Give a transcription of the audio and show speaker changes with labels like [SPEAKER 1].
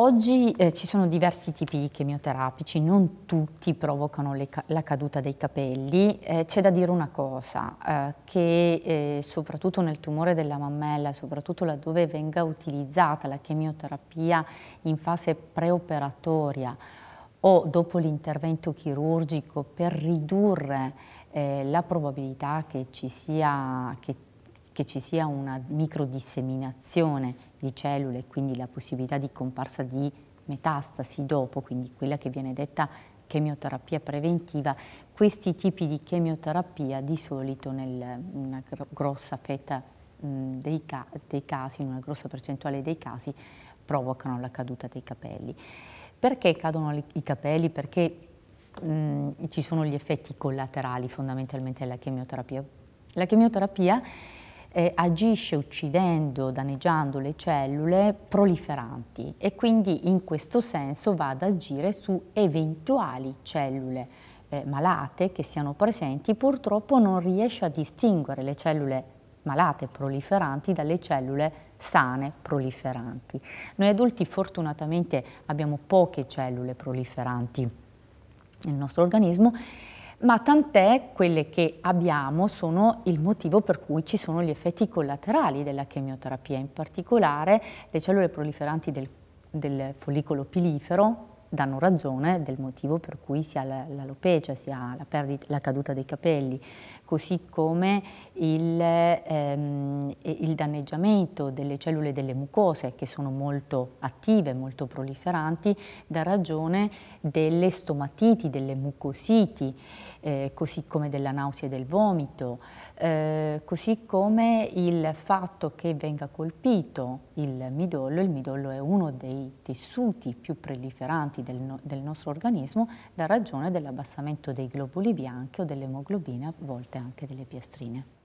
[SPEAKER 1] Oggi eh, ci sono diversi tipi di chemioterapici, non tutti provocano ca la caduta dei capelli. Eh, c'è da dire una cosa, eh, che eh, soprattutto nel tumore della mammella, soprattutto laddove venga utilizzata la chemioterapia in fase preoperatoria o dopo l'intervento chirurgico per ridurre eh, la probabilità che ci sia, che che ci sia una microdisseminazione di cellule, quindi la possibilità di comparsa di metastasi dopo, quindi quella che viene detta chemioterapia preventiva, questi tipi di chemioterapia di solito nel, in una grossa fetta mh, dei, ca dei casi, in una grossa percentuale dei casi, provocano la caduta dei capelli. Perché cadono i capelli? Perché mh, ci sono gli effetti collaterali fondamentalmente della chemioterapia. La chemioterapia eh, agisce uccidendo, danneggiando le cellule proliferanti e quindi in questo senso va ad agire su eventuali cellule eh, malate che siano presenti, purtroppo non riesce a distinguere le cellule malate proliferanti dalle cellule sane proliferanti. Noi adulti fortunatamente abbiamo poche cellule proliferanti nel nostro organismo ma tant'è quelle che abbiamo sono il motivo per cui ci sono gli effetti collaterali della chemioterapia, in particolare le cellule proliferanti del, del follicolo pilifero danno ragione del motivo per cui si ha l'alopecia, si ha la, perdita, la caduta dei capelli, così come il, ehm, il danneggiamento delle cellule delle mucose che sono molto attive, molto proliferanti, da ragione delle stomatiti, delle mucositi, eh, così come della nausea e del vomito, eh, così come il fatto che venga colpito il midollo, il midollo è uno dei tessuti più proliferanti del, no, del nostro organismo, da ragione dell'abbassamento dei globuli bianchi o dell'emoglobina, a volte anche delle piastrine.